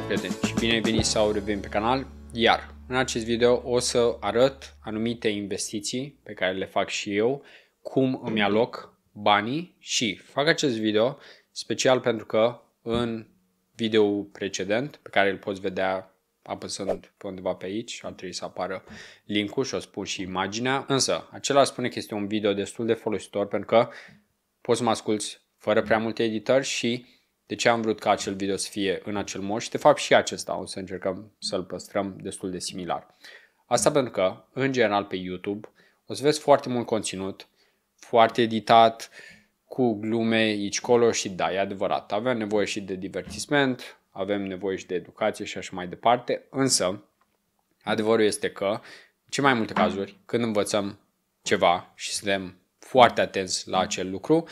Ciao prieteni și bine ai venit sau revenit pe canal iar în acest video o să arăt anumite investiții pe care le fac și eu, cum îmi aloc banii și fac acest video special pentru că în video precedent pe care îl poți vedea apăsând pe undeva pe aici, ar trebui să apară linkul și o spun și imaginea, însă acela spune că este un video destul de folositor pentru că poți să mă asculti fără prea multe editări și de ce am vrut ca acel video să fie în acel mod și de fapt și acesta o să încercăm să-l păstrăm destul de similar. Asta pentru că, în general, pe YouTube o să vezi foarte mult conținut, foarte editat, cu glume aici colo și da, e adevărat, avem nevoie și de divertisment, avem nevoie și de educație și așa mai departe, însă adevărul este că, în ce mai multe cazuri, când învățăm ceva și suntem foarte atenți la acel lucru,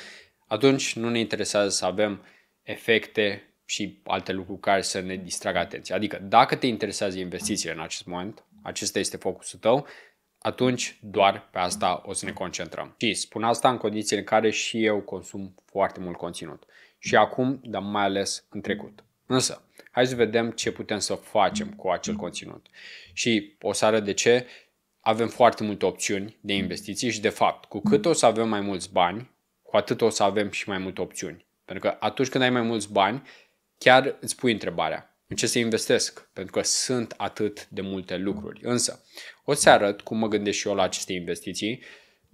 atunci nu ne interesează să avem efecte și alte lucruri care să ne distragă atenția. Adică dacă te interesează investițiile în acest moment, acesta este focusul tău, atunci doar pe asta o să ne concentrăm. Și spun asta în condițiile în care și eu consum foarte mult conținut. Și acum, dar mai ales în trecut. Însă, hai să vedem ce putem să facem cu acel conținut. Și o să arăt de ce avem foarte multe opțiuni de investiții și, de fapt, cu cât o să avem mai mulți bani, cu atât o să avem și mai multe opțiuni. Pentru că atunci când ai mai mulți bani, chiar îți pui întrebarea, în ce să investesc? Pentru că sunt atât de multe lucruri. Însă, o să arăt cum mă gândesc și eu la aceste investiții,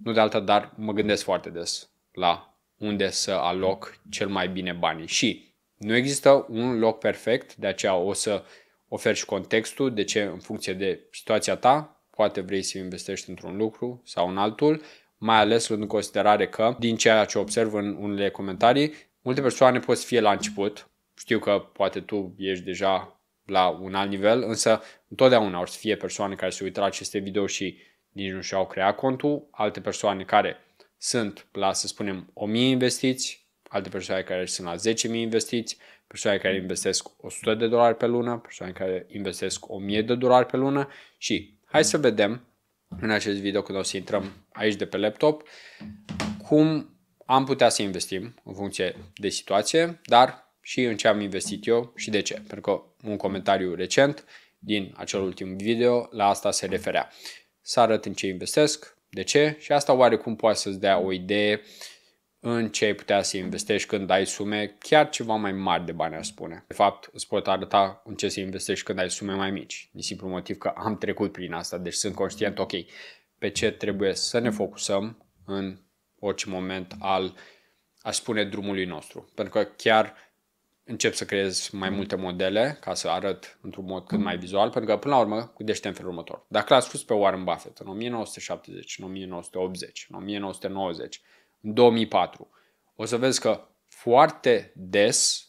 nu de alta, dar mă gândesc foarte des la unde să aloc cel mai bine banii. Și nu există un loc perfect, de aceea o să oferi și contextul de ce în funcție de situația ta, poate vrei să investești într-un lucru sau în altul, mai ales luând în considerare că, din ceea ce observ în unele comentarii, Multe persoane pot să fie la început, știu că poate tu ești deja la un alt nivel, însă întotdeauna or să fie persoane care se uită la aceste video și nici nu și-au creat contul, alte persoane care sunt la, să spunem, 1000 investiți, alte persoane care sunt la 10.000 investiți, persoane care investesc 100 de dolari pe lună, persoane care investesc 1000 de dolari pe lună și hai să vedem în acest video când o să intrăm aici de pe laptop cum am putea să investim în funcție de situație, dar și în ce am investit eu și de ce. Pentru că un comentariu recent din acel ultim video la asta se referea. Să arăt în ce investesc, de ce și asta oarecum poate să-ți dea o idee în ce ai putea să investești când ai sume chiar ceva mai mari de bani, aș spune. De fapt, îți pot arăta în ce să investești când ai sume mai mici. Din simplu motiv că am trecut prin asta, deci sunt conștient, ok, pe ce trebuie să ne focusăm în orice moment al, aș spune, drumului nostru. Pentru că chiar încep să creez mai mhm. multe modele ca să arăt într-un mod cât mhm. mai vizual, pentru că până la urmă gândește în felul următor. Dacă l-ați spus pe Warren Buffett în 1970, în 1980, în 1990, în 2004, o să vezi că foarte des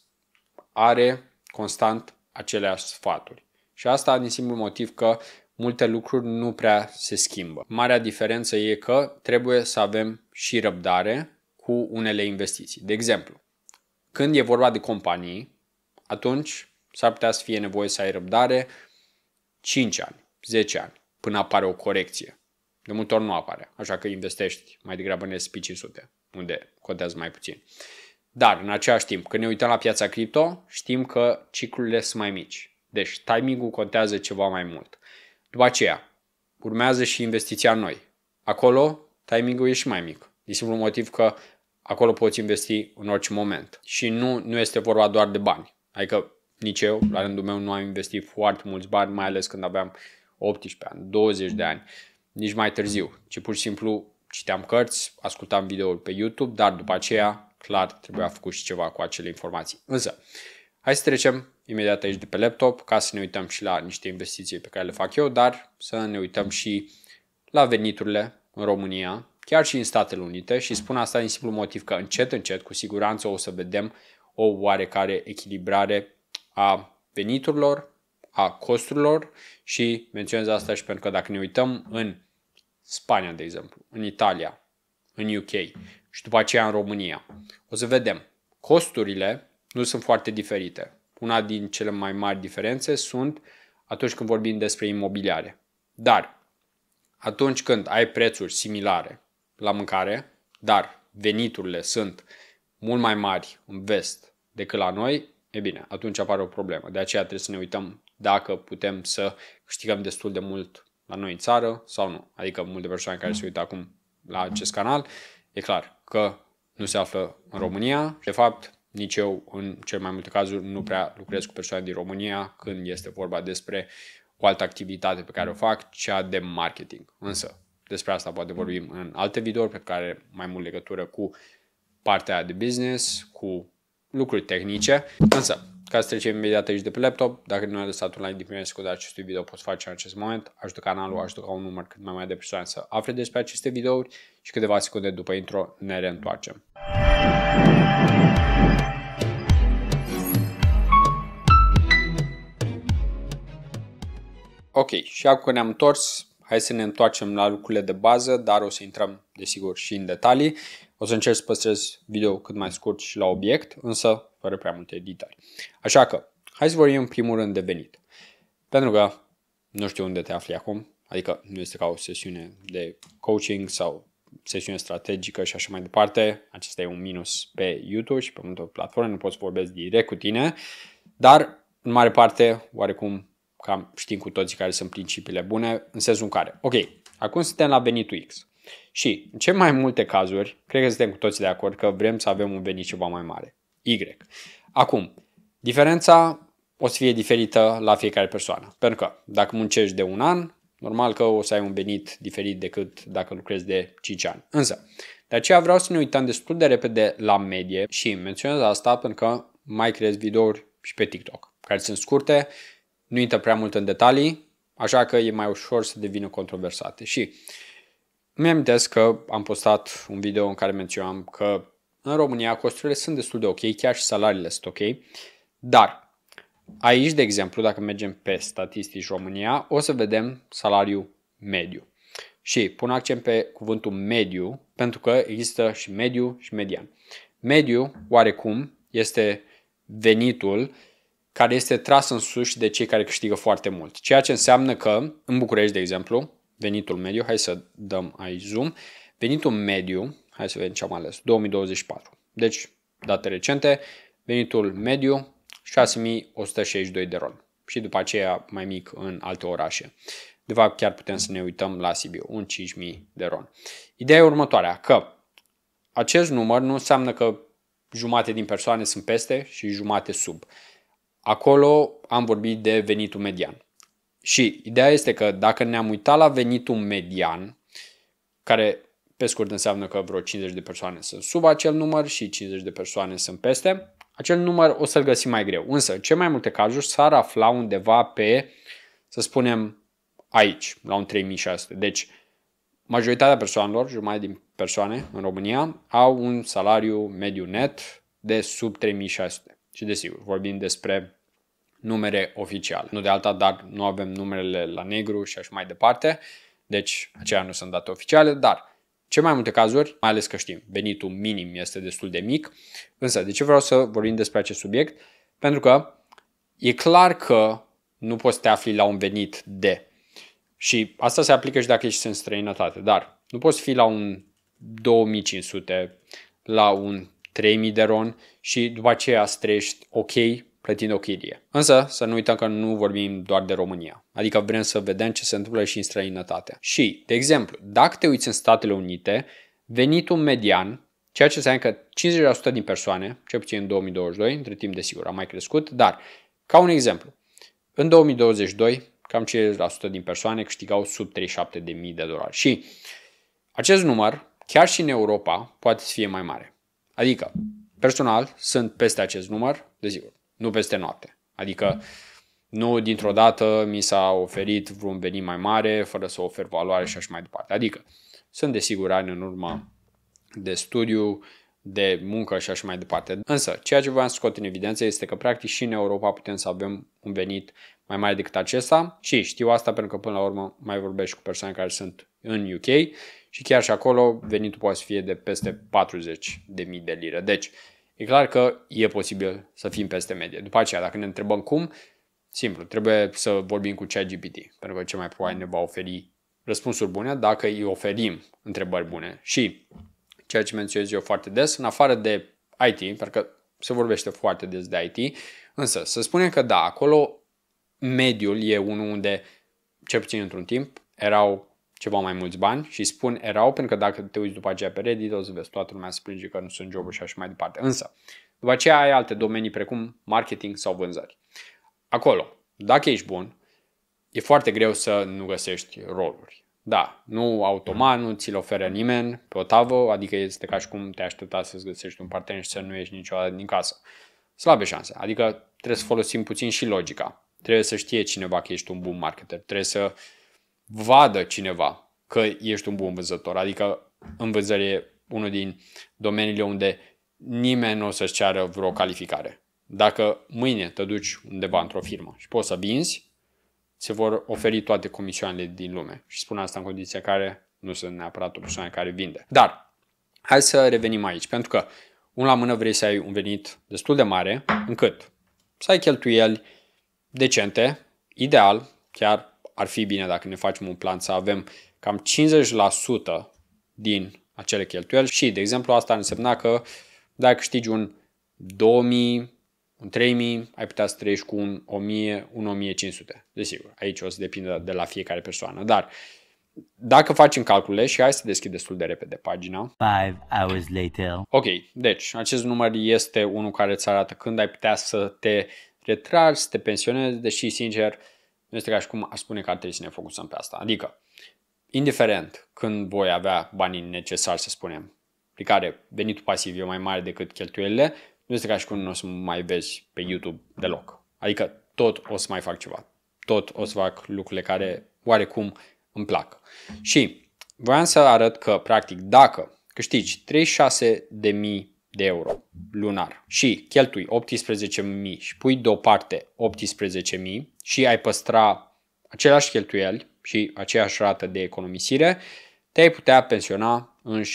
are constant aceleași sfaturi. Și asta din simplu motiv că multe lucruri nu prea se schimbă. Marea diferență e că trebuie să avem și răbdare cu unele investiții. De exemplu, când e vorba de companii, atunci s-ar putea să fie nevoie să ai răbdare 5 ani, 10 ani, până apare o corecție. De multe ori nu apare, așa că investești mai degrabă în S&P 500, unde contează mai puțin. Dar, în același timp, când ne uităm la piața cripto, știm că ciclurile sunt mai mici. Deci, timingul contează ceva mai mult. După aceea, urmează și investiția în noi. Acolo, timingul e și mai mic. Din simplu motiv că acolo poți investi în orice moment. Și nu, nu este vorba doar de bani. Adică nici eu, la rândul meu, nu am investit foarte mulți bani, mai ales când aveam 18 ani, 20 de ani, nici mai târziu, ci pur și simplu citeam cărți, ascultam videouri pe YouTube, dar după aceea, clar, trebuia făcut și ceva cu acele informații. Însă, Hai să trecem imediat aici de pe laptop ca să ne uităm și la niște investiții pe care le fac eu, dar să ne uităm și la veniturile în România, chiar și în Statele Unite și spun asta din simplu motiv că încet, încet, cu siguranță o să vedem o oarecare echilibrare a veniturilor, a costurilor și menționez asta și pentru că dacă ne uităm în Spania, de exemplu, în Italia, în UK și după aceea în România, o să vedem costurile nu sunt foarte diferite. Una din cele mai mari diferențe sunt atunci când vorbim despre imobiliare. Dar atunci când ai prețuri similare la mâncare, dar veniturile sunt mult mai mari în vest decât la noi, e bine, atunci apare o problemă. De aceea trebuie să ne uităm dacă putem să câștigăm destul de mult la noi în țară sau nu. Adică multe persoane care se uită acum la acest canal, e clar că nu se află în România. De fapt, nici eu, în cel mai multe cazuri, nu prea lucrez cu persoane din România când este vorba despre o altă activitate pe care o fac, cea de marketing. Însă, despre asta poate vorbim în alte videouri pe care mai mult legătură cu partea de business, cu lucruri tehnice. Însă, ca să trecem imediat aici de pe laptop, dacă nu ai lăsat un like din primul secundă acestui video, poți face în acest moment. Ajută canalul, ajută ca un număr cât mai mare de persoane să afle despre aceste videouri și câteva secunde după intro ne reîntoarcem. Ok, și acum ne-am întors, hai să ne întoarcem la lucrurile de bază, dar o să intrăm, desigur, și în detalii. O să încerc să păstrez video cât mai scurt și la obiect, însă fără prea multe detalii. Așa că, hai să vorbim în primul rând de venit. Pentru că nu știu unde te afli acum, adică nu este ca o sesiune de coaching sau sesiune strategică și așa mai departe. Acesta e un minus pe YouTube și pe multe platforme, nu poți vorbesc direct cu tine, dar în mare parte, oarecum, cam știm cu toții care sunt principiile bune, în sensul care, ok, acum suntem la venitul X. Și în ce mai multe cazuri, cred că suntem cu toții de acord că vrem să avem un venit ceva mai mare, Y. Acum, diferența o să fie diferită la fiecare persoană. Pentru că dacă muncești de un an, normal că o să ai un venit diferit decât dacă lucrezi de 5 ani. Însă, de aceea vreau să ne uităm destul de repede la medie și menționez asta pentru că mai creez videouri și pe TikTok, care sunt scurte nu intră prea mult în detalii, așa că e mai ușor să devină controversate. Și mi-am că am postat un video în care menționam că în România costurile sunt destul de ok, chiar și salariile sunt ok, dar aici, de exemplu, dacă mergem pe statistici România, o să vedem salariul mediu. Și pun accent pe cuvântul mediu, pentru că există și mediu și median. Mediu, oarecum, este venitul care este tras în sus de cei care câștigă foarte mult. Ceea ce înseamnă că în București, de exemplu, venitul mediu, hai să dăm aici zoom, venitul mediu, hai să vedem ce am ales, 2024. Deci, date recente, venitul mediu 6162 de ron și după aceea mai mic în alte orașe. De fapt, chiar putem să ne uităm la Sibiu, un 5000 de ron. Ideea e următoarea, că acest număr nu înseamnă că jumate din persoane sunt peste și jumate sub. Acolo am vorbit de venitul median. Și ideea este că dacă ne-am uitat la venitul median, care pe scurt înseamnă că vreo 50 de persoane sunt sub acel număr și 50 de persoane sunt peste, acel număr o să-l găsim mai greu. Însă, ce mai multe cazuri s-ar afla undeva pe, să spunem, aici, la un 3600. Deci, majoritatea persoanelor, jumătate din persoane în România, au un salariu mediu net de sub 3600. Și desigur, vorbim despre numere oficiale. Nu de alta, dar nu avem numerele la negru și așa mai departe, deci aceia nu sunt date oficiale, dar ce mai multe cazuri, mai ales că știm, venitul minim este destul de mic, însă de ce vreau să vorbim despre acest subiect? Pentru că e clar că nu poți să te afli la un venit de. Și asta se aplică și dacă ești în străinătate, dar nu poți fi la un 2500, la un 3000 de ron și după aceea să ok plătind o chirie. Însă, să nu uităm că nu vorbim doar de România. Adică vrem să vedem ce se întâmplă și în străinătate. Și, de exemplu, dacă te uiți în Statele Unite, venitul median Ceea ce înseamnă că 50% din persoane, cel puțin în 2022, între timp de sigur a mai crescut, dar ca un exemplu, în 2022 cam 50% din persoane câștigau sub 37.000 de dolari și acest număr, chiar și în Europa, poate să fie mai mare. Adică, personal, sunt peste acest număr, desigur, nu peste noapte. Adică nu dintr-o dată mi s-a oferit vreun venit mai mare fără să ofer valoare și așa mai departe. Adică sunt desigur ani în urmă de studiu, de muncă și așa mai departe. Însă, ceea ce v-am scot în evidență este că practic și în Europa putem să avem un venit mai mare decât acesta și știu asta pentru că până la urmă mai vorbesc cu persoane care sunt în UK și chiar și acolo venitul poate să fie de peste 40.000 de lire. Deci, E clar că e posibil să fim peste medie. După aceea, dacă ne întrebăm cum, simplu, trebuie să vorbim cu ChatGPT, pentru că ce mai probabil ne va oferi răspunsuri bune dacă îi oferim întrebări bune. Și ceea ce menționez eu foarte des, în afară de IT, pentru că se vorbește foarte des de IT, însă să spunem că da, acolo mediul e unul unde, cel puțin într-un timp, erau ceva mai mulți bani și spun erau, pentru că dacă te uiți după aceea pe Reddit, o să vezi toată lumea se plânge că nu sunt joburi și așa mai departe. Însă, după aceea ai alte domenii precum marketing sau vânzări. Acolo, dacă ești bun, e foarte greu să nu găsești roluri. Da, nu automat, nu ți-l oferă nimeni pe o tavă, adică este ca și cum te aștepta să-ți găsești un partener și să nu ieși niciodată din casă. Slabe șanse, adică trebuie să folosim puțin și logica. Trebuie să știe cineva că ești un bun marketer, trebuie să vadă cineva că ești un bun vânzător. Adică în vânzări e unul din domeniile unde nimeni nu o să ți ceară vreo calificare. Dacă mâine te duci undeva într-o firmă și poți să vinzi, se vor oferi toate comisioanele din lume. Și spun asta în condiția care nu sunt neapărat o persoană care vinde. Dar hai să revenim aici, pentru că un la mână vrei să ai un venit destul de mare, încât să ai cheltuieli decente, ideal, chiar ar fi bine dacă ne facem un plan să avem cam 50% din acele cheltuieli și, de exemplu, asta ar însemna că dacă câștigi un 2000, un 3000, ai putea să trăiești cu un 1000, un 1500. Desigur, aici o să depindă de la fiecare persoană, dar dacă facem calcule și hai să deschid destul de repede pagina. Five hours later. Ok, deci acest număr este unul care îți arată când ai putea să te retragi, să te pensionezi, deși sincer, uh, nu este ca și cum aș spune că ar trebui să ne focusăm pe asta. Adică, indiferent când voi avea banii necesari, să spunem, pe care venitul pasiv e mai mare decât cheltuielile, nu este ca și cum nu o să mai vezi pe YouTube deloc. Adică tot o să mai fac ceva. Tot o să fac lucrurile care oarecum îmi plac. Și voiam să arăt că, practic, dacă câștigi 36.000 de euro lunar și cheltui 18.000 și pui deoparte 18.000 și ai păstra aceleași cheltuieli și aceeași rată de economisire, te-ai putea pensiona în 16,6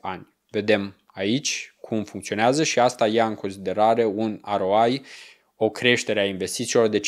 ani. Vedem aici cum funcționează și asta ia în considerare un ROI, o creștere a investițiilor de 5%,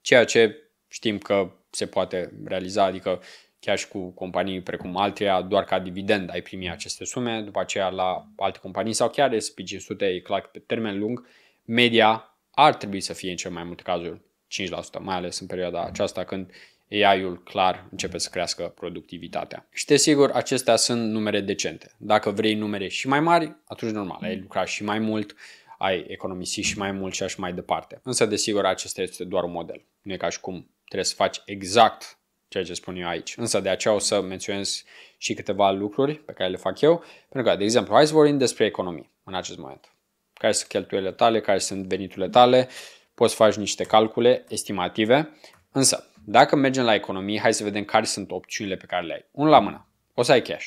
ceea ce știm că se poate realiza, adică chiar și cu companii precum Altria, doar ca dividend ai primi aceste sume, după aceea la alte companii sau chiar S&P 500, e clar că pe termen lung, media ar trebui să fie în cel mai multe cazuri 5%, mai ales în perioada mm. aceasta când AI-ul clar începe să crească productivitatea. Și desigur, acestea sunt numere decente. Dacă vrei numere și mai mari, atunci normal, ai mm. lucrat și mai mult, ai economisi și mai mult și așa mai departe. Însă, desigur, acesta este doar un model. Nu e ca și cum trebuie să faci exact ceea ce spun eu aici. Însă de aceea o să menționez și câteva lucruri pe care le fac eu, pentru că, de exemplu, hai să vorbim despre economii în acest moment. Care sunt cheltuielile tale, care sunt veniturile tale, poți face niște calcule estimative, însă dacă mergem la economii, hai să vedem care sunt opțiunile pe care le ai. Unul la mână, o să ai cash.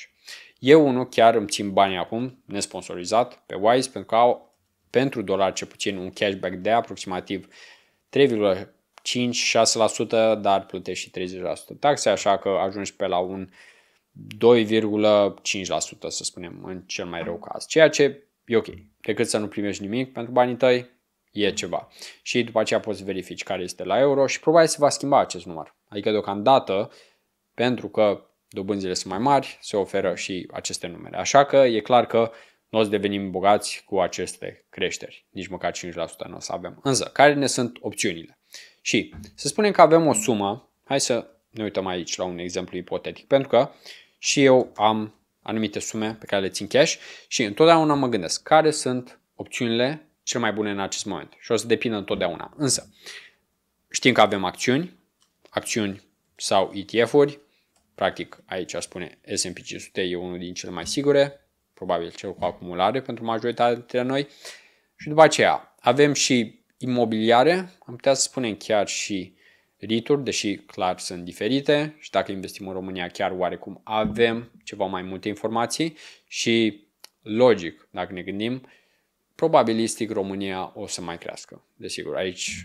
Eu unul chiar îmi țin banii acum, nesponsorizat, pe Wise, pentru că au pentru dolar ce puțin un cashback de aproximativ 5-6%, dar plătești și 30% taxe, așa că ajungi pe la un 2,5% să spunem în cel mai rău caz, ceea ce e ok. Decât să nu primești nimic pentru banii tăi, e ceva. Și după aceea poți verifici care este la euro și probabil se va schimba acest număr. Adică deocamdată, pentru că dobânzile sunt mai mari, se oferă și aceste numere. Așa că e clar că nu o să devenim bogați cu aceste creșteri. Nici măcar 5% nu o să avem. Însă, care ne sunt opțiunile? Și să spunem că avem o sumă, hai să ne uităm aici la un exemplu ipotetic, pentru că și eu am anumite sume pe care le țin cash și întotdeauna mă gândesc care sunt opțiunile cele mai bune în acest moment și o să depindă întotdeauna. Însă, știm că avem acțiuni, acțiuni sau ETF-uri, practic aici aș spune S&P 500 e unul din cele mai sigure, probabil cel cu acumulare pentru majoritatea dintre noi și după aceea avem și imobiliare, am putea să spunem chiar și rituri, deși clar sunt diferite și dacă investim în România chiar oarecum avem ceva mai multe informații și logic, dacă ne gândim, probabilistic România o să mai crească. Desigur, aici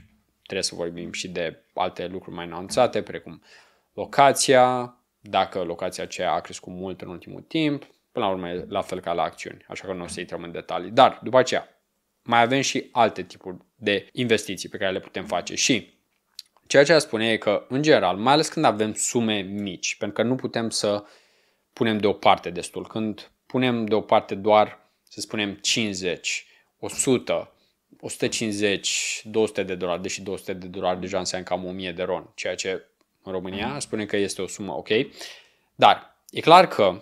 trebuie să vorbim și de alte lucruri mai nuanțate, precum locația, dacă locația aceea a crescut mult în ultimul timp, până la urmă la fel ca la acțiuni, așa că nu o să intrăm în detalii. Dar, după aceea, mai avem și alte tipuri de investiții pe care le putem face și ceea ce a spune e că, în general, mai ales când avem sume mici, pentru că nu putem să punem deoparte destul. Când punem deoparte doar, să spunem, 50, 100, 150, 200 de dolari, deși 200 de dolari deja înseamnă cam 1000 de ron, ceea ce în România mm. spune că este o sumă ok. Dar e clar că, în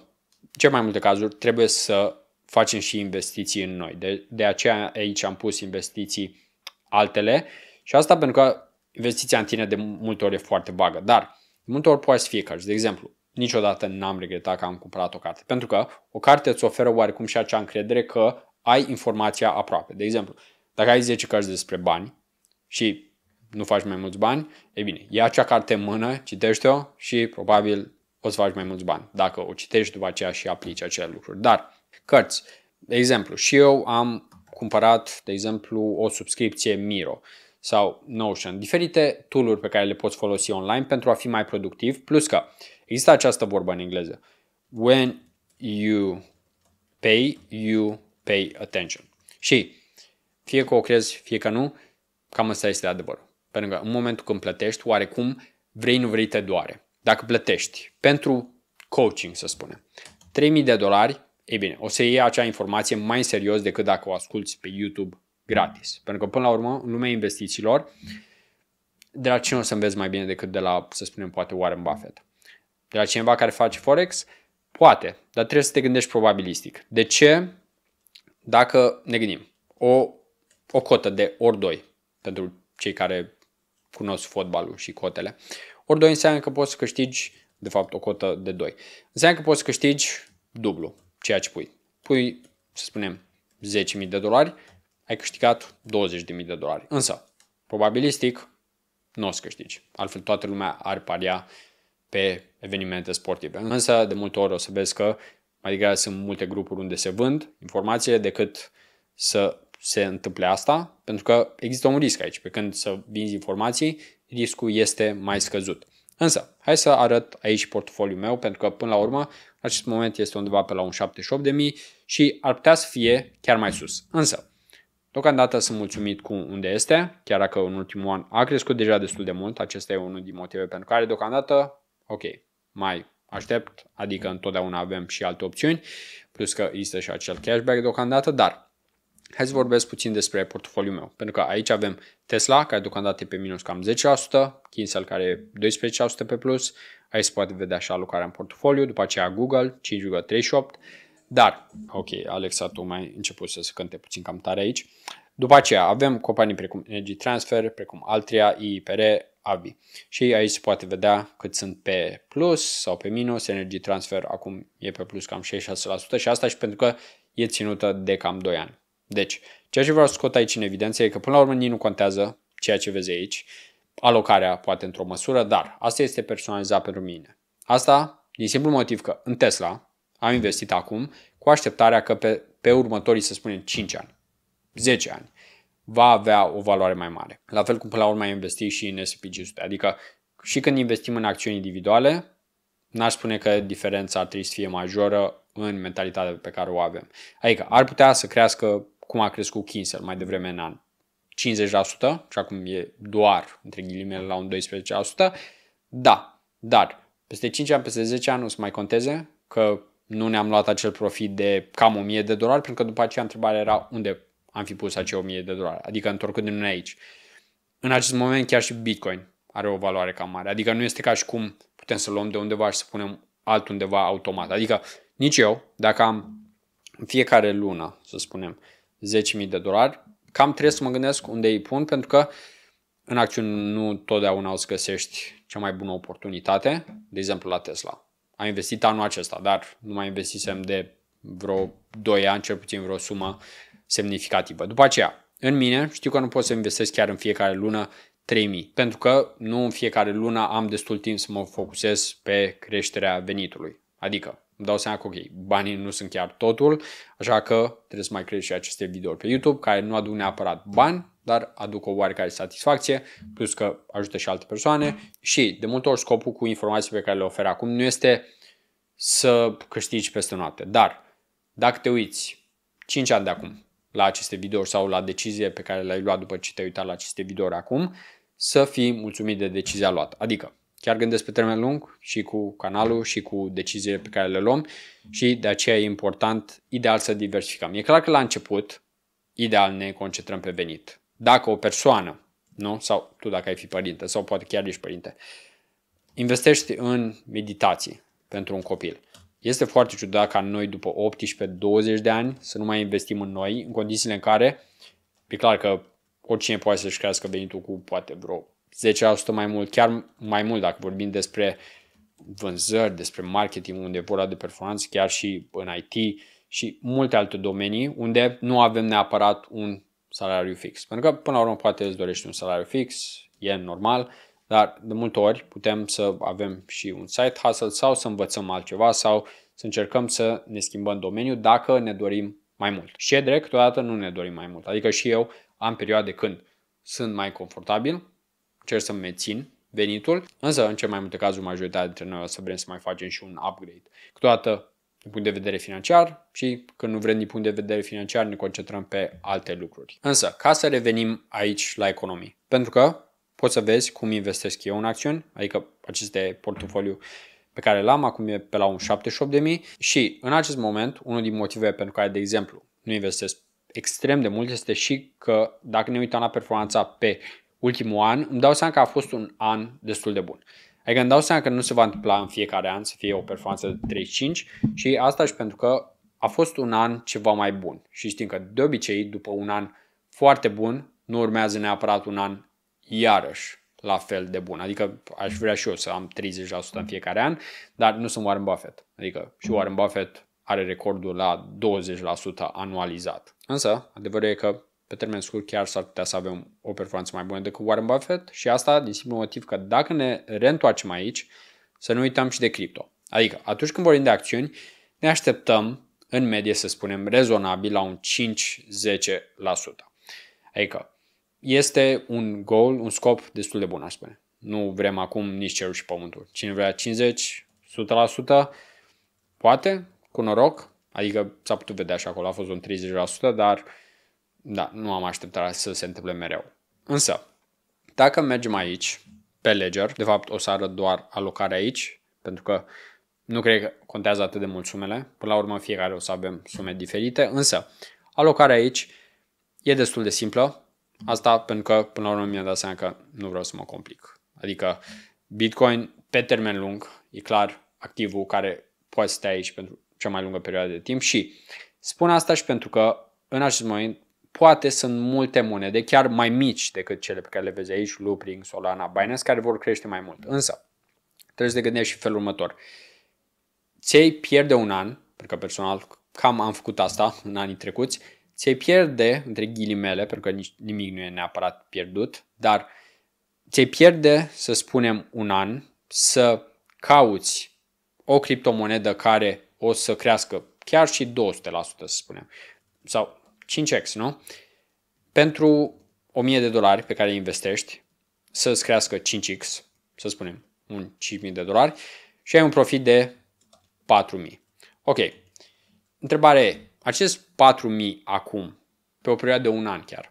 cel mai multe cazuri, trebuie să facem și investiții în noi. De, de aceea aici am pus investiții altele și asta pentru că investiția în tine de multe ori e foarte vagă, dar de multe ori poate să fie cărți. De exemplu, niciodată n-am regretat că am cumpărat o carte, pentru că o carte îți oferă oarecum și acea încredere că ai informația aproape. De exemplu, dacă ai 10 cărți despre bani și nu faci mai mulți bani, e bine, ia acea carte în mână, citește-o și probabil o să faci mai mulți bani dacă o citești după aceea și aplici acele lucruri. Dar cărți. De exemplu, și eu am cumpărat, de exemplu, o subscripție Miro sau Notion, diferite tooluri pe care le poți folosi online pentru a fi mai productiv, plus că există această vorbă în engleză. When you pay, you pay attention. Și fie că o crezi, fie că nu, cam asta este adevărul. Pentru că în momentul când plătești, oarecum vrei, nu vrei, te doare. Dacă plătești pentru coaching, să spunem, 3000 de dolari ei bine, o să iei acea informație mai serios decât dacă o asculti pe YouTube gratis. Pentru că, până la urmă, în lumea investițiilor, de la cine o să înveți mai bine decât de la, să spunem, poate Warren Buffett? De la cineva care face Forex? Poate, dar trebuie să te gândești probabilistic. De ce? Dacă ne gândim, o, o cotă de ori 2 pentru cei care cunosc fotbalul și cotele. Ori 2 înseamnă că poți să câștigi, de fapt, o cotă de 2. Înseamnă că poți să câștigi dublu ceea ce pui. Pui, să spunem, 10.000 de dolari, ai câștigat 20.000 de dolari. Însă, probabilistic, nu o să câștigi. Altfel, toată lumea ar paria pe evenimente sportive. Însă, de multe ori o să vezi că mai degrabă sunt multe grupuri unde se vând informațiile decât să se întâmple asta, pentru că există un risc aici. Pe când să vinzi informații, riscul este mai scăzut. Însă, hai să arăt aici portofoliul meu, pentru că până la urmă acest moment este undeva pe la un 78.000 și ar putea să fie chiar mai sus. Însă, deocamdată sunt mulțumit cu unde este, chiar dacă în ultimul an a crescut deja destul de mult, acesta e unul din motive pentru care deocamdată, ok, mai aștept, adică întotdeauna avem și alte opțiuni, plus că există și acel cashback deocamdată, dar Hai să vorbesc puțin despre portofoliul meu, pentru că aici avem Tesla, care deocamdată e pe minus cam 10%, Kinsel care e 12% pe plus, aici se poate vedea și alocarea în portofoliu, după aceea Google 5,38%, dar, ok, Alexa, tu mai început să se cânte puțin cam tare aici. După aceea avem companii precum Energy Transfer, precum Altria, IIPR, AVI. Și aici se poate vedea cât sunt pe plus sau pe minus. Energy Transfer acum e pe plus cam 66% și asta și pentru că e ținută de cam 2 ani. Deci, ceea ce vreau să scot aici în evidență e că până la urmă nici nu contează ceea ce vezi aici, alocarea poate într-o măsură, dar asta este personalizat pentru mine. Asta din simplu motiv că în Tesla am investit acum cu așteptarea că pe, pe următorii, să spunem, 5 ani, 10 ani, va avea o valoare mai mare. La fel cum până la urmă ai investit și în S&P 500. Adică și când investim în acțiuni individuale, n-aș spune că diferența ar trebui să fie majoră în mentalitatea pe care o avem. Adică ar putea să crească cum a crescut Kinsel mai devreme în an. 50% și acum e doar, între ghilimele, la un 12%. Da, dar peste 5 ani, peste 10 ani o să mai conteze că nu ne-am luat acel profit de cam 1000 de dolari, pentru că după aceea întrebarea era unde am fi pus acei 1000 de dolari, adică din ne aici. În acest moment chiar și Bitcoin are o valoare cam mare, adică nu este ca și cum putem să luăm de undeva și să punem altundeva automat. Adică nici eu, dacă am fiecare lună, să spunem, 10.000 de dolari, cam trebuie să mă gândesc unde îi pun, pentru că în acțiuni nu totdeauna să găsești cea mai bună oportunitate, de exemplu la Tesla. Am investit anul acesta, dar nu mai investisem de vreo 2 ani, cel puțin vreo sumă semnificativă. După aceea, în mine, știu că nu pot să investesc chiar în fiecare lună 3000, pentru că nu în fiecare lună am destul timp să mă focusez pe creșterea venitului. Adică îmi dau seama că, ok, banii nu sunt chiar totul, așa că trebuie să mai crezi și aceste videouri pe YouTube, care nu aduc neapărat bani, dar aduc o oarecare satisfacție, plus că ajută și alte persoane și de multe ori scopul cu informații pe care le ofer acum nu este să câștigi peste noapte, dar dacă te uiți 5 ani de acum la aceste videouri sau la decizie pe care le-ai luat după ce te-ai uitat la aceste videouri acum, să fii mulțumit de decizia luată. Adică chiar gândesc pe termen lung și cu canalul și cu deciziile pe care le luăm și de aceea e important ideal să diversificăm. E clar că la început, ideal ne concentrăm pe venit. Dacă o persoană, nu? Sau tu dacă ai fi părinte, sau poate chiar ești părinte, investești în meditații pentru un copil. Este foarte ciudat ca noi după 18-20 de ani să nu mai investim în noi, în condițiile în care, e clar că oricine poate să-și crească venitul cu poate vreo 10% mai mult, chiar mai mult dacă vorbim despre vânzări, despre marketing, unde e vorba de performanță, chiar și în IT și multe alte domenii unde nu avem neapărat un salariu fix. Pentru că, până la urmă, poate îți dorești un salariu fix, e normal, dar de multe ori putem să avem și un side hustle sau să învățăm altceva sau să încercăm să ne schimbăm domeniul dacă ne dorim mai mult. Și e drept, câteodată nu ne dorim mai mult. Adică și eu am perioade când sunt mai confortabil, cer să-mi mențin venitul, însă în cel mai multe cazuri majoritatea dintre noi o să vrem să mai facem și un upgrade. Câteodată din punct de vedere financiar și când nu vrem din punct de vedere financiar ne concentrăm pe alte lucruri. Însă, ca să revenim aici la economii, pentru că poți să vezi cum investesc eu în acțiuni, adică acest portofoliu pe care l-am, acum e pe la un 78.000 și în acest moment, unul din motivele pentru care, de exemplu, nu investesc extrem de mult este și că dacă ne uităm la performanța pe ultimul an, îmi dau seama că a fost un an destul de bun. Adică îmi dau seama că nu se va întâmpla în fiecare an să fie o performanță de 35 și asta și pentru că a fost un an ceva mai bun. Și știm că de obicei, după un an foarte bun, nu urmează neapărat un an iarăși la fel de bun. Adică aș vrea și eu să am 30% în fiecare an, dar nu sunt Warren Buffett. Adică și Warren Buffett are recordul la 20% anualizat. Însă, adevărul e că pe termen scurt chiar s-ar putea să avem o performanță mai bună decât Warren Buffett și asta din simplu motiv că dacă ne reîntoarcem aici, să nu uităm și de cripto. Adică atunci când vorbim de acțiuni, ne așteptăm în medie să spunem rezonabil la un 5-10%. Adică este un goal, un scop destul de bun, aș spune. Nu vrem acum nici cerul și pământul. Cine vrea 50, 100%, poate, cu noroc, adică s-a putut vedea și acolo, a fost un 30%, dar uh, da, nu am așteptat să se întâmple mereu. Însă, dacă mergem aici, pe Ledger, de fapt o să arăt doar alocarea aici, pentru că nu cred că contează atât de mult sumele. Până la urmă fiecare o să avem sume diferite, însă alocarea aici e destul de simplă. Asta pentru că până la urmă mi-am dat seama că nu vreau să mă complic. Adică Bitcoin pe termen lung e clar activul care poate să stea aici pentru cea mai lungă perioadă de timp și spun asta și pentru că în acest moment poate sunt multe monede, chiar mai mici decât cele pe care le vezi aici, Loopring, Solana, Binance, care vor crește mai mult. Însă, trebuie să te gândești și felul următor. Ți-ai pierde un an, pentru că personal cam am făcut asta în anii trecuți, ți-ai pierde, între ghilimele, pentru că nici, nimic nu e neapărat pierdut, dar ți-ai pierde, să spunem, un an să cauți o criptomonedă care o să crească chiar și 200%, să spunem, sau 5x, nu? Pentru 1000 de dolari pe care îi investești, să-ți crească 5x, să spunem, un 5000 de dolari și ai un profit de 4000. Ok. Întrebare: acest 4000 acum, pe o perioadă de un an chiar,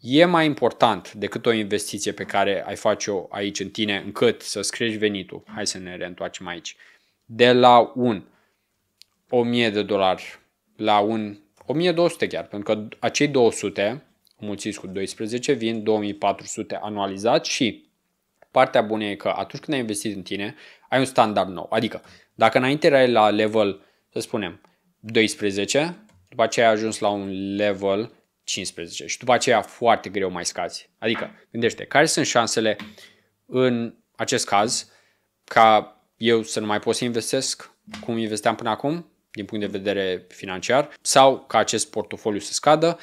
e mai important decât o investiție pe care ai face-o aici în tine încât să-ți crești venitul, hai să ne reîntoarcem aici, de la un 1000 de dolari la un 1200 chiar, pentru că acei 200 mulțiți cu 12 vin 2400 anualizat și partea bună e că atunci când ai investit în tine, ai un standard nou. Adică, dacă înainte erai la level, să spunem, 12, după aceea ai ajuns la un level 15 și după aceea foarte greu mai scazi. Adică, gândește, care sunt șansele în acest caz ca eu să nu mai pot să investesc cum investeam până acum? din punct de vedere financiar sau ca acest portofoliu să scadă,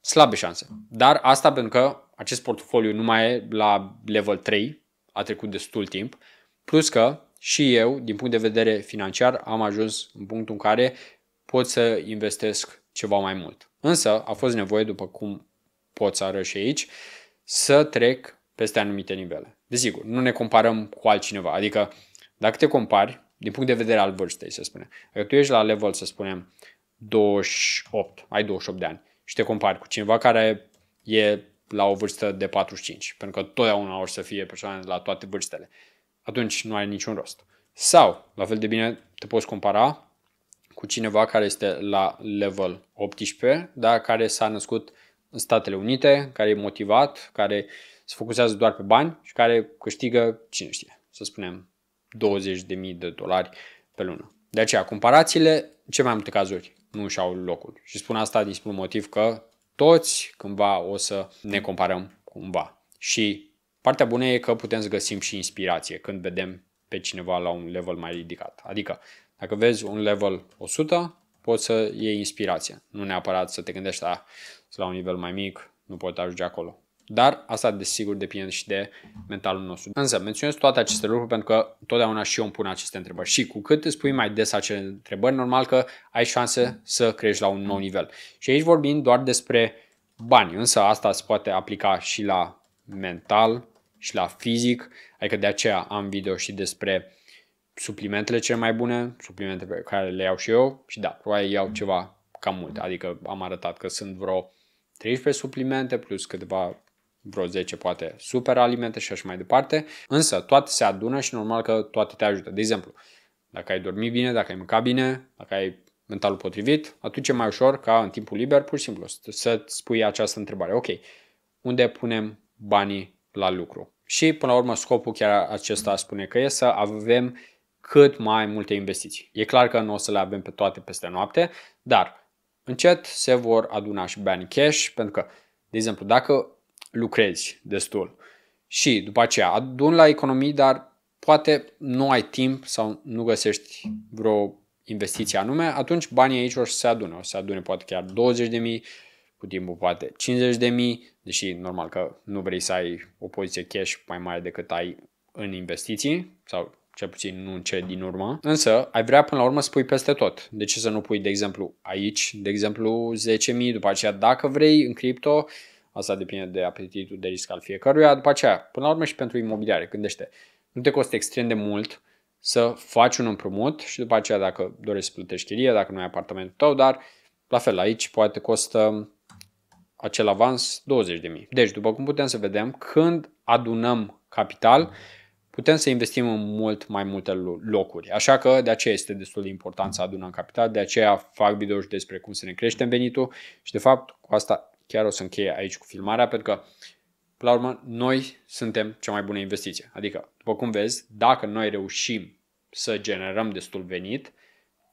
slabe șanse. Dar asta pentru că acest portofoliu nu mai e la level 3, a trecut destul timp, plus că și eu, din punct de vedere financiar, am ajuns în punctul în care pot să investesc ceva mai mult. Însă a fost nevoie, după cum pot să arăt și aici, să trec peste anumite nivele. Desigur, nu ne comparăm cu altcineva, adică dacă te compari din punct de vedere al vârstei, să spunem. Dacă tu ești la level, să spunem, 28, ai 28 de ani și te compari cu cineva care e la o vârstă de 45, pentru că totdeauna or să fie persoane la toate vârstele, atunci nu ai niciun rost. Sau, la fel de bine, te poți compara cu cineva care este la level 18, dar care s-a născut în Statele Unite, care e motivat, care se focusează doar pe bani și care câștigă, cine știe, să spunem, 20.000 de dolari pe lună. De aceea, comparațiile, ce mai multe cazuri nu își au locul. Și spun asta din simplu motiv că toți cândva o să ne comparăm cumva. Și partea bună e că putem să găsim și inspirație când vedem pe cineva la un level mai ridicat. Adică, dacă vezi un level 100, poți să iei inspirație. Nu neapărat să te gândești la, ah, la un nivel mai mic, nu pot ajunge acolo. Dar asta desigur depinde și de mentalul nostru. Însă menționez toate aceste lucruri pentru că totdeauna și eu îmi pun aceste întrebări. Și cu cât îți pui mai des acele întrebări, normal că ai șanse să crești la un nou nivel. Și aici vorbim doar despre bani, însă asta se poate aplica și la mental și la fizic, adică de aceea am video și despre suplimentele cele mai bune, suplimente pe care le iau și eu și da, probabil iau ceva cam multe, adică am arătat că sunt vreo 13 suplimente plus câteva vreo 10 poate super alimente și așa mai departe, însă toate se adună și normal că toate te ajută. De exemplu, dacă ai dormit bine, dacă ai mâncat bine, dacă ai mentalul potrivit, atunci e mai ușor ca în timpul liber pur și simplu să-ți spui această întrebare. Ok, unde punem banii la lucru? Și până la urmă scopul chiar acesta spune că e să avem cât mai multe investiții. E clar că nu o să le avem pe toate peste noapte, dar încet se vor aduna și bani cash pentru că, de exemplu, dacă lucrezi destul. Și după aceea adun la economii, dar poate nu ai timp sau nu găsești vreo investiție anume, atunci banii aici o să se adune. O să se adune poate chiar 20 de mii, cu timpul poate 50 de mii, deși normal că nu vrei să ai o poziție cash mai mare decât ai în investiții sau cel puțin nu în ce din urmă, însă ai vrea până la urmă să pui peste tot. De ce să nu pui, de exemplu, aici, de exemplu, 10.000, după aceea dacă vrei, în cripto, Asta depinde de apetitul de risc al fiecăruia. După aceea, până la urmă și pentru imobiliare, gândește. Nu te costă extrem de mult să faci un împrumut și după aceea dacă dorești să plătești chirie, dacă nu ai apartamentul tău, dar la fel aici poate costă acel avans 20.000. Deci, după cum putem să vedem, când adunăm capital, putem să investim în mult mai multe locuri. Așa că de aceea este destul de important să adunăm capital, de aceea fac videouri despre cum să ne creștem venitul și de fapt cu asta chiar o să încheie aici cu filmarea, pentru că, la urmă, noi suntem cea mai bună investiție. Adică, după cum vezi, dacă noi reușim să generăm destul venit,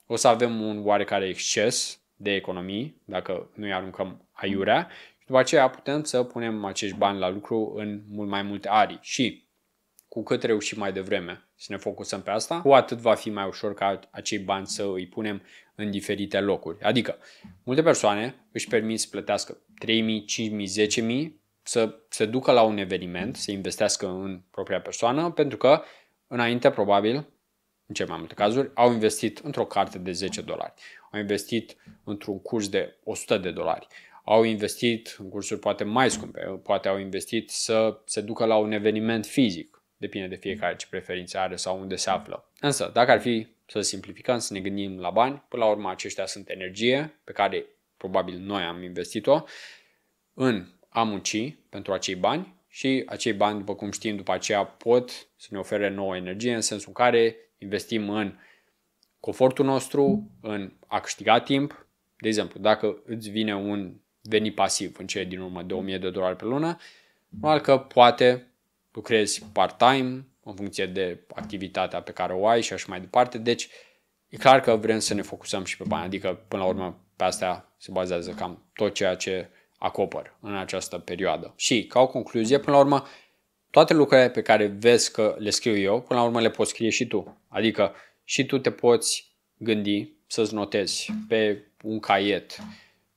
o să avem un oarecare exces de economii, dacă nu-i aruncăm aiurea, și după aceea putem să punem acești bani la lucru în mult mai multe arii. Și cu cât reușim mai devreme să ne focusăm pe asta, cu atât va fi mai ușor ca acei bani să îi punem în diferite locuri. Adică, multe persoane își permit să plătească 3.000, 5.000, 10.000 să se ducă la un eveniment, să investească în propria persoană, pentru că înainte, probabil, în cel mai multe cazuri, au investit într-o carte de 10 dolari, au investit într-un curs de 100 de dolari, au investit în cursuri poate mai scumpe, poate au investit să se ducă la un eveniment fizic, Depinde de fiecare mhm. ce preferințe are sau unde se află. Însă, dacă ar fi să simplificăm, să ne gândim la bani, până la urmă aceștia sunt energie pe care probabil noi am investit-o în a munci pentru acei bani și acei bani, după cum știm, după aceea pot să ne ofere nouă energie în sensul în care investim în confortul nostru, în a câștiga timp. De exemplu, dacă îți vine un venit pasiv în cele din urmă de 1000 de dolari pe lună, normal că poate lucrezi part-time în funcție de activitatea pe care o ai și așa mai departe. Deci e clar că vrem să ne focusăm și pe bani, adică până la urmă pe astea se bazează cam tot ceea ce acopăr în această perioadă. Și ca o concluzie, până la urmă, toate lucrurile pe care vezi că le scriu eu, până la urmă le poți scrie și tu. Adică și tu te poți gândi să-ți notezi pe un caiet,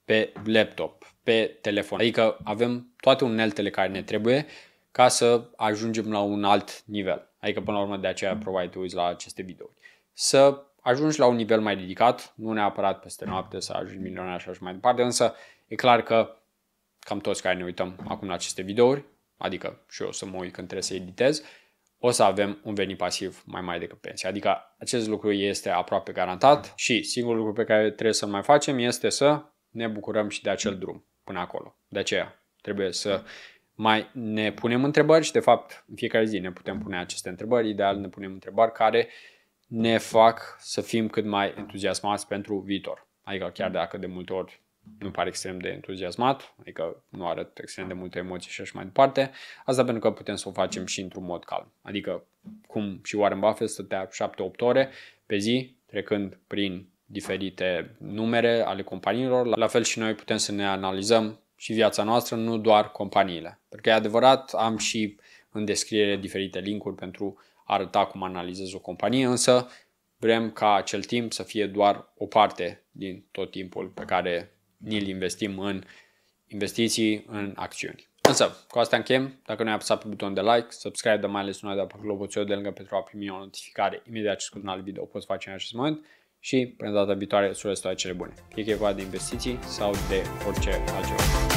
pe laptop, pe telefon. Adică avem toate uneltele care ne trebuie ca să ajungem la un alt nivel. Adică, până la urmă, de aceea probabil te uiți la aceste videouri. Să ajungi la un nivel mai ridicat, nu neapărat peste noapte să ajungi milionar și așa mai departe, însă e clar că cam toți care ne uităm acum la aceste videouri, adică și eu să mă uit când trebuie să editez, o să avem un venit pasiv mai mare decât pensia. Adică acest lucru este aproape garantat și singurul lucru pe care trebuie să-l mai facem este să ne bucurăm și de acel drum până acolo. De aceea trebuie să mai ne punem întrebări și, de fapt, în fiecare zi ne putem pune aceste întrebări, ideal ne punem întrebări care ne fac să fim cât mai entuziasmați pentru viitor. Adică chiar dacă de multe ori nu pare extrem de entuziasmat, adică nu arăt extrem de multe emoții și așa mai departe, asta pentru că putem să o facem și într-un mod calm. Adică cum și Warren Buffett stătea 7-8 ore pe zi, trecând prin diferite numere ale companiilor, la fel și noi putem să ne analizăm și viața noastră, nu doar companiile. Pentru că e adevărat, am și în descriere diferite linkuri pentru a arăta cum analizez o companie, însă vrem ca acel timp să fie doar o parte din tot timpul pe care ni-l investim în investiții, în acțiuni. Însă, cu asta închem. Dacă nu ai apăsat pe butonul de like, subscribe, dar mai ales nu ai dat pe clopoțelul de lângă pentru a primi o notificare imediat ce scot un alt video poți face în acest moment și până data viitoare toate cele bune. Fie că e vorba de investiții sau de orice altceva.